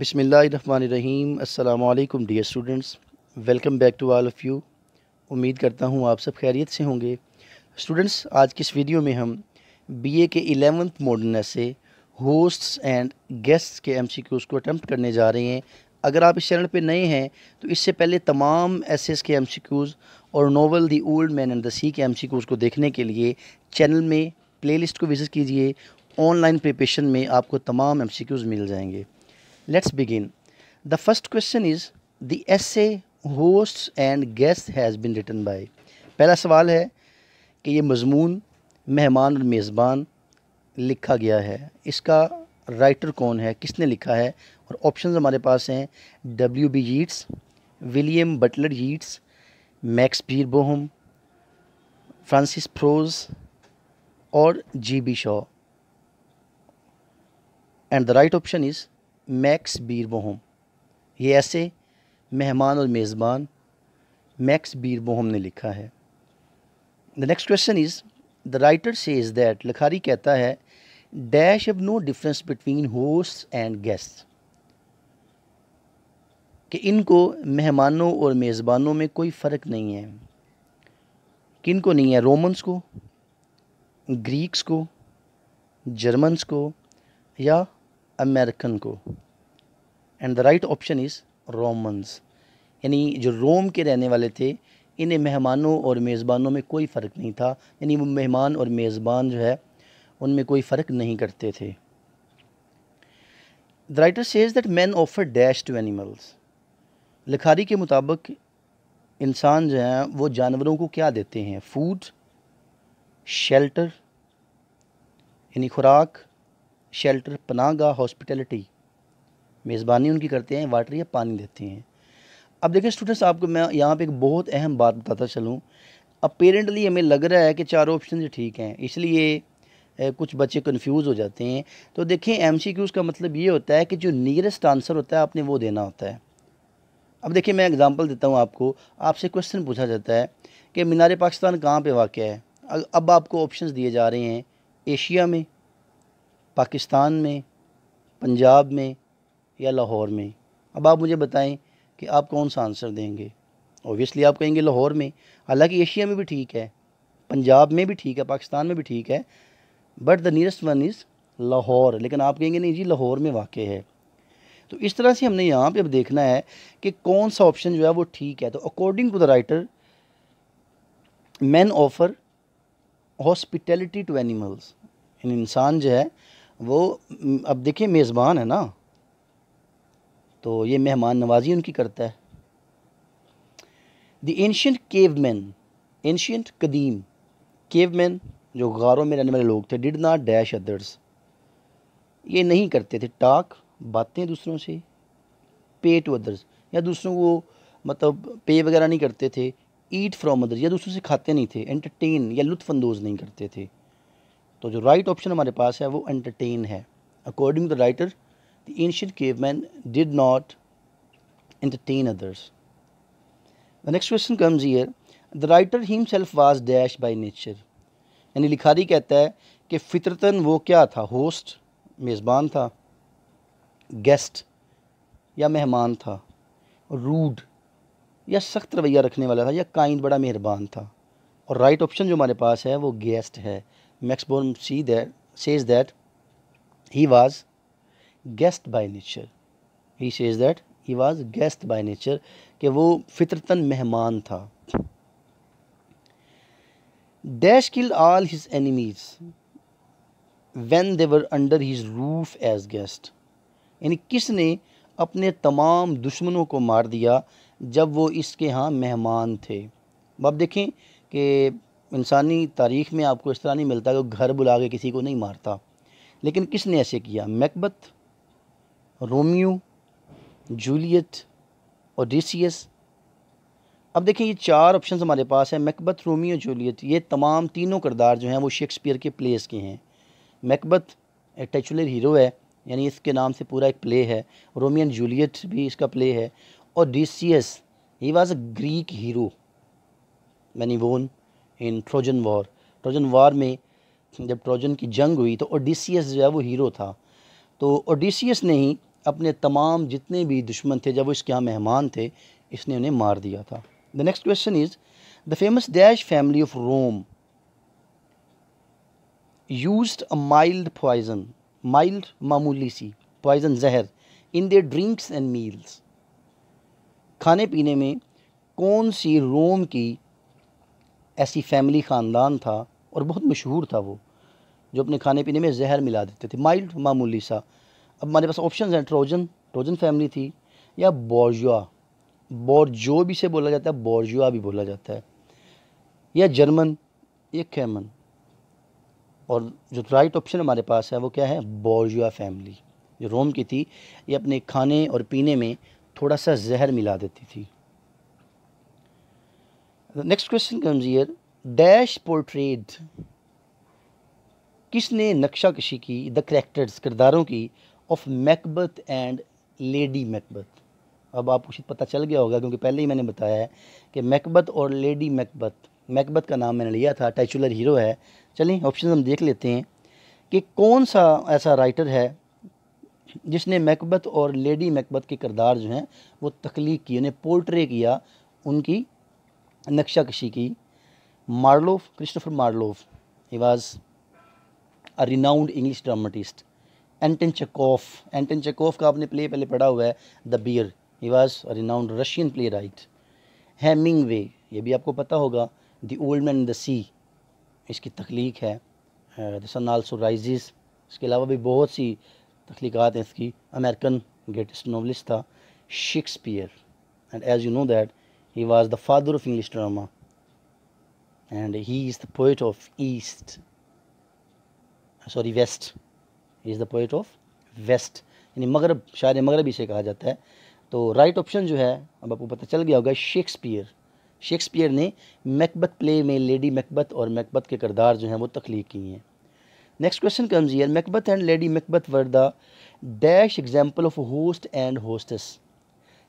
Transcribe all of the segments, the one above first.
बिसमीम अल्लाम dear students welcome back to all of you उम्मीद करता हूँ आप सब खैरियत से होंगे स्टूडेंट्स आज की इस वीडियो में हम बीए के एलेवंथ मॉडल से होस्ट्स एंड गेस्ट्स के एम सी क्यूज़ को अटम्प्ट करने जा रहे हैं अगर आप इस चैनल पे नए हैं तो इससे पहले तमाम एस के एम सी क्यूज़ और novel the old man and the sea के एम सी क्यूज़ को देखने के लिए चैनल में प्ले लिस्ट को विज़िट कीजिए ऑनलाइन प्रिपरेशन में आपको तमाम एम सी क्यूज़ मिल जाएंगे Let's begin. The first question is the essay hosts and guests has been written by. पहला सवाल है कि ये मजमून मेहमान और मेज़बान लिखा गया है इसका राइटर कौन है किसने लिखा है और ऑप्शन हमारे पास हैं W B Yeats William Butler Yeats Max Beerbohm Francis फ्रोज और G B Shaw and the right option is Max Beerbohm ये ऐसे मेहमान और मेज़बान मैक्स बीरबोहम ने लिखा है the next question is the writer is that लखारी कहता है डैश अब no difference between host and guest कि इनको मेहमानों और मेज़बानों में कोई फ़र्क नहीं है किन को नहीं है रोमन्स को ग्रीक्स को जर्मन्स को या अमेरिकन को and the right option is Romans यानी जो रोम के रहने वाले थे इन्हें मेहमानों और मेज़बानों में कोई फ़र्क नहीं था यानी वो मेहमान और मेज़बान जो है उनमें कोई फ़र्क नहीं करते थे the writer says that man offer dash to animals लिखारी के मुताबिक इंसान जो हैं वो जानवरों को क्या देते हैं फूड शेल्टर यानी खुराक शेल्टर पनागा हॉस्पिटलिटी मेज़बानी उनकी करते हैं वाटर या पानी देते हैं अब देखिए स्टूडेंट्स आपको मैं यहाँ पे एक बहुत अहम बात बताता चलूँ अपेरेंटली हमें लग रहा है कि चार ऑप्शन ठीक हैं इसलिए कुछ बच्चे कन्फ्यूज़ हो जाते हैं तो देखें एम सी क्यूज़ का मतलब ये होता है कि जो नियरेस्ट आंसर होता है आपने वो देना होता है अब देखिए मैं एग्ज़ाम्पल देता हूँ आपको आपसे क्वेश्चन पूछा जाता है कि मीनार पाकिस्तान कहाँ पर वाक़ है अब आपको ऑप्शन दिए जा रहे हैं एशिया में पाकिस्तान में पंजाब में या लाहौर में अब आप मुझे बताएं कि आप कौन सा आंसर देंगे ओबियसली आप कहेंगे लाहौर में हालांकि एशिया में भी ठीक है पंजाब में भी ठीक है पाकिस्तान में भी ठीक है but the nearest one is Lahore लेकिन आप कहेंगे नहीं जी लाहौर में वाक़ है तो इस तरह से हमने यहाँ पर अब देखना है कि कौन सा ऑप्शन जो है वो ठीक है तो according to the writer man offer hospitality to animals इंसान जो है वो अब देखिए मेज़बान है ना तो ये मेहमान नवाजी उनकी करता है the ancient cave man ancient कदीम केव मैन जो गारों में रहने वाले लोग थे डिड नाट डैश अदर्स ये नहीं करते थे टाक बातें दूसरों से पे टू अदर्स या दूसरों को मतलब पे वगैरह नहीं करते थे ईट फ्राम अदर्स या दूसरों से खाते नहीं थे एंटरटेन या लुफानंदोज़ नहीं करते थे तो जो राइट ऑप्शन हमारे पास है वो एंटरटेन है according to the writer the ancient man did not others the next question comes here the writer writer self was dash by nature यानी लिखारी कहता है कि फितरतन वो क्या था होस्ट मेज़बान था गेस्ट या मेहमान था रूड या सख्त रवैया रखने वाला था या काइंड बड़ा मेहरबान था और राइट right ऑप्शन जो हमारे पास है वो गेस्ट है Max Born see that, says that he was guessed by nature. He says that he was guessed by nature कि वो फितरतन मेहमान था dash kill all his enemies when they were under his roof as guest यानी किसने अपने तमाम दुश्मनों को मार दिया जब वो इसके यहाँ मेहमान थे अब देखें कि इंसानी तारीख में आपको इस तरह नहीं मिलता कि घर बुला के किसी को नहीं मारता लेकिन किसने ऐसे किया मैकबत रोमियो जूलियट ओडिसियस अब देखिए ये चार ऑप्शन हमारे पास हैं मैकबत रोमियो जूलियट ये तमाम तीनों करदार जो हैं वो शेक्सपियर के प्लेस के हैं मैकबत एक टेचुलर हीरो है यानी इसके नाम से पूरा एक प्ले है रोमियन जूलियट भी इसका प्ले है और डीसीस he was a Greek hero won in Trojan war Trojan war में जब ट्रोजन की जंग हुई तो ओडिसियस जो है वो हीरो था तो ओडिसियस ने ही अपने तमाम जितने भी दुश्मन थे जब वो इसके यहाँ मेहमान थे इसने उन्हें मार दिया था the next question is the famous dash family of Rome use a mild poison mild मामूली सी पॉइजन जहर in their drinks and meals खाने पीने में कौन सी रोम की ऐसी फैमिली ख़ानदान था और बहुत मशहूर था वो जो अपने खाने पीने में जहर मिला देते थे माइल्ड मामूली सा अब हमारे पास ऑप्शन हैं ट्रोजन ट्रोजन फैमिली थी या बॉर्जुआ बॉर्जो भी से बोला जाता है बॉर्जुआ भी बोला जाता है या जर्मन या कैमन और जो राइट ऑप्शन हमारे पास है वो क्या है बॉर्जुआ फैमिली जो रोम की थी ये अपने खाने और पीने में थोड़ा सा जहर मिला देती थी The next question comes here. Dash portrayed. किसने नक्शा कशी की द करेक्टर्स किरदारों की of Macbeth and Lady Macbeth अब आपको शायद पता चल गया होगा क्योंकि पहले ही मैंने बताया है कि मैकबथ और लेडी मैकबथ मैकबथ का नाम मैंने लिया था टाइचुलर हीरो है चलें ऑप्शन हम देख लेते हैं कि कौन सा ऐसा राइटर है जिसने मैकबथ और लेडी मैकबथ के किरदार जो हैं वो तख्लीक की उन्हें पोर्ट्रे किया उनकी नक्शा कशी की Marlowe Christopher Marlowe he was a renowned English dramatist Anton Chekhov Anton Chekhov का आपने प्ले पहले पढ़ा हुआ है the bear he was a renowned Russian playwright Hemingway ये भी आपको पता होगा the old man the sea इसकी तख्लीक है द सन आल्सो राइजेस इसके अलावा भी बहुत सी तख्लीक हैं इसकी अमेरिकन ग्रेटेस्ट नॉवलिस्ट था Shakespeare and as you know that He was the father of English drama. And he is the poet of East. Uh, sorry, West. He is the poet of West. यानी मगरब शायर मगरब इसे कहा जाता है तो राइट ऑप्शन जो है अब आपको पता चल गया होगा शेक्सपियर शेक्सपियर ने मैकबथ प्ले में लेडी मैकबथ और मैकबथ के किरदार जो हैं वो तख्लीक किए हैं next question comes here Macbeth and Lady Macbeth were the dash example of host and hostess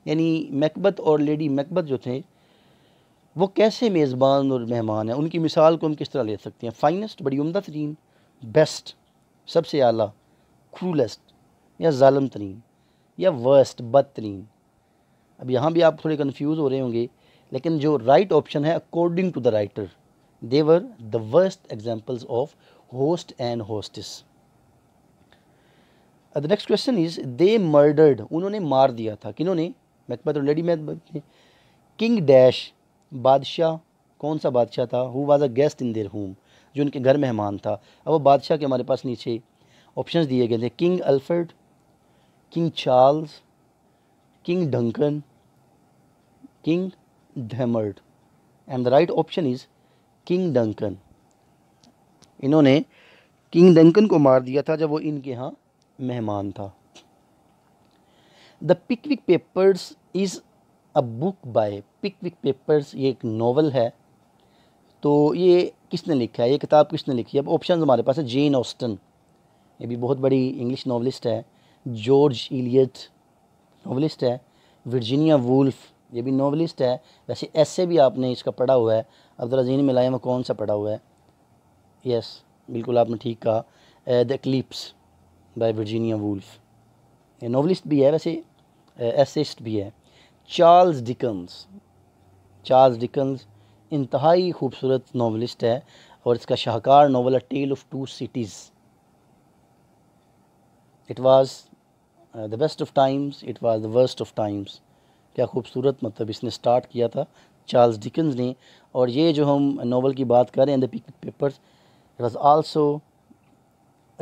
यानी मकबत और लेडी मकबत जो थे वो कैसे मेज़बान और मेहमान हैं उनकी मिसाल को हम किस तरह ले सकते हैं फाइनेस्ट बड़ी उमदा तरीन बेस्ट सबसे आला क्रूलेस्ट या ालम तरीन या वर्स्ट बद तरीन अब यहाँ भी आप थोड़े कन्फ्यूज़ हो रहे होंगे लेकिन जो राइट ऑप्शन है according to the writer they were the worst examples of host and hostess the next question is they murdered उन्होंने मार दिया था किन्होंने मैकबेथ ऑलरेडी मैथ किंग डैश बादशाह कौन सा बादशाह था who was a guest in their home जो उनके घर मेहमान था अब वो बादशाह के हमारे पास नीचे ऑप्शंस दिए गए थे King Alfred King Charles King Duncan King धैमर्ड and the right option is King Duncan इन्होंने किंग डंकन को मार दिया था जब वो इनके यहाँ मेहमान था the Pickwick Papers is a book by Pickwick Papers ये एक नावल है तो ये किसने लिखा है ये किताब किसने लिखी है अब ऑप्शन हमारे पास है जेन ऑस्टन ये भी बहुत बड़ी इंग्लिश नावलिस्ट है जॉर्ज इलियट नावलिस्ट है वर्जीनिया वुल्फ ये भी नावलिस्ट है वैसे ऐसे भी आपने इसका पढ़ा हुआ है अब ज़रा जीन मिलाया में कौन सा पढ़ा हुआ है यस बिल्कुल आपने ठीक कहा द क्लिप्स बाय वर्जीनिया वुल्फ ये नावलिस्ट भी है वैसे एसिस्ट uh, भी है चार्ल्स डिकन्स चार्ल्स डिकन्स इंतहाई खूबसूरत नावलिस्ट है और इसका शाहकार novel Tale of Two Cities it was the best of times it was the worst of times क्या खूबसूरत मतलब इसने स्टार्ट किया था चार्ल्स डिकन्स ने और ये जो हम नावल की बात करें the Pick Papers it was also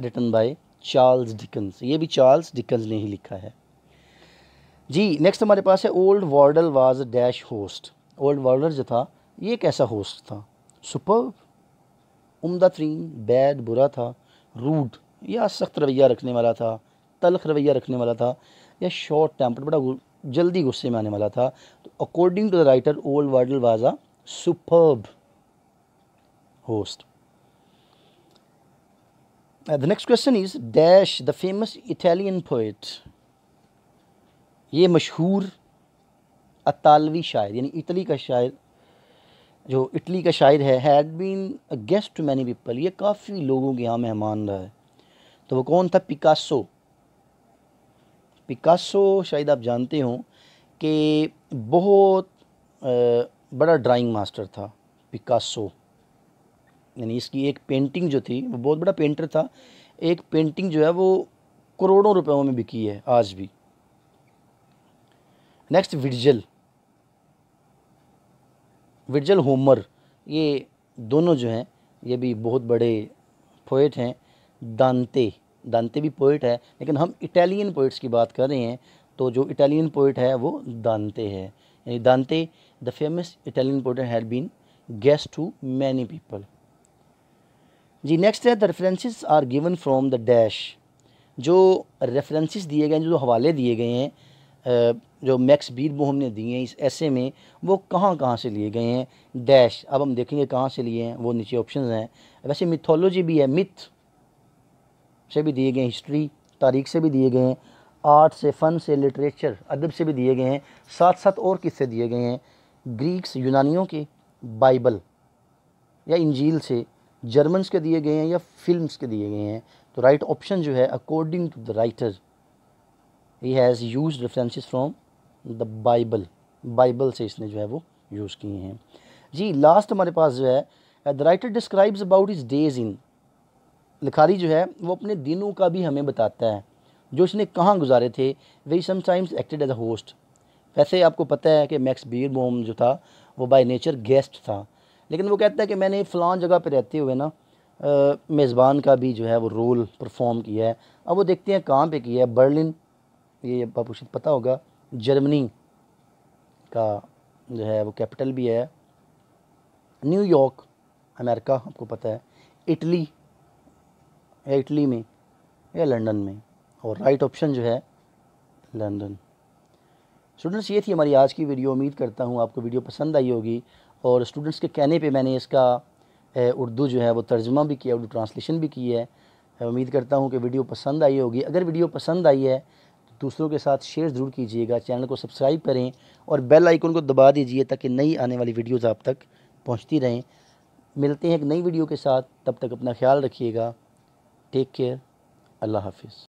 written by Charles Dickens ये भी चार्ल्स डिकन्स ने ही लिखा है जी नेक्स्ट हमारे पास है old Wardle was dash host old Wardle जो था ये कैसा होस्ट था सुपर उमदा तरीन बैड बुरा था रूड या सख्त रवैया रखने वाला था तलख रवैया रखने वाला था या शॉर्ट टेम्पर बड़ा जल्दी गुस्से में आने वाला था तो according to the writer old Wardle was a superb host the next question is dash the famous Italian Italian ये मशहूर अतालवी शायर यानी इटली का शायर जो इटली का शायर है had been a guest to many people ये काफ़ी लोगों के यहाँ मेहमान रहा है तो वो कौन था पिकासो पिकासो शायद आप जानते हों कि बहुत बड़ा ड्राइंग मास्टर था पिकासो यानी इसकी एक पेंटिंग जो थी वो बहुत बड़ा पेंटर था एक पेंटिंग जो है वो करोड़ों रुपयों में बिकी है आज भी नेक्स्ट विडजल विडजल होमर ये दोनों जो हैं ये भी बहुत बड़े पोइट हैं दानते दानते भी पोइट है लेकिन हम इटालियन पोइट्स की बात कर रहे हैं तो जो इटालियन पोइट है वो दानते है यानी Dante the famous Italian poet had been guest to many people जी नेक्स्ट है the references are given from the dash जो रेफरेंसेस दिए गए हैं जो हवाले दिए गए हैं जो मैक्स बीर मोहम ने दिए हैं इस ऐसे में वो कहाँ कहाँ से लिए गए हैं डैश अब हम देखेंगे कहाँ से लिए हैं वो नीचे ऑप्शन हैं वैसे मिथोलॉजी भी है मिथ से भी दिए गए हिस्ट्री तारीख से भी दिए गए हैं आर्ट से फ़न से लिटरेचर अदब से भी दिए गए हैं साथ साथ और किससे दिए गए हैं ग्रीक्स यूनानियों के बाइबल या इंजील से जर्मन्स के दिए गए हैं या फिल्म्स के दिए गए हैं तो राइट ऑप्शन जो है according to the writer he has use references from the Bible Bible से इसने जो है वो यूज़ किए हैं जी लास्ट हमारे पास जो है the writer describes about his days in लिखारी जो है वो अपने दिनों का भी हमें बताता है जो इसने कहाँ गुजारे थे वे sometimes acted as a host वैसे आपको पता है कि मैक्स बीर बोम जो था वो बाय नेचर गेस्ट था लेकिन वो कहता है कि मैंने फ़लाँ जगह पर रहते हुए ना मेज़बान का भी जो है वो रोल परफॉर्म किया है अब वो देखते हैं कहाँ पे किया है बर्लिन ये आपको पता होगा जर्मनी का जो है वो कैपिटल भी है न्यूयॉर्क अमेरिका आपको पता है इटली या इटली में या लंदन में और राइट ऑप्शन जो है लंदन स्टूडेंट्स ये थी हमारी आज की वीडियो उम्मीद करता हूँ आपको वीडियो पसंद आई होगी और स्टूडेंट्स के कहने पे मैंने इसका उर्दू जो है वो तर्जमा भी किया उर्दू ट्रांसलेशन भी की है उम्मीद करता हूँ कि वीडियो पसंद आई होगी अगर वीडियो पसंद आई है दूसरों के साथ शेयर ज़रूर कीजिएगा चैनल को सब्सक्राइब करें और बेल आइकन को दबा दीजिए ताकि नई आने वाली वीडियोज़ आप तक पहुँचती रहें मिलते हैं एक नई वीडियो के साथ तब तक अपना ख्याल रखिएगा टेक केयर अल्लाह हाफिज़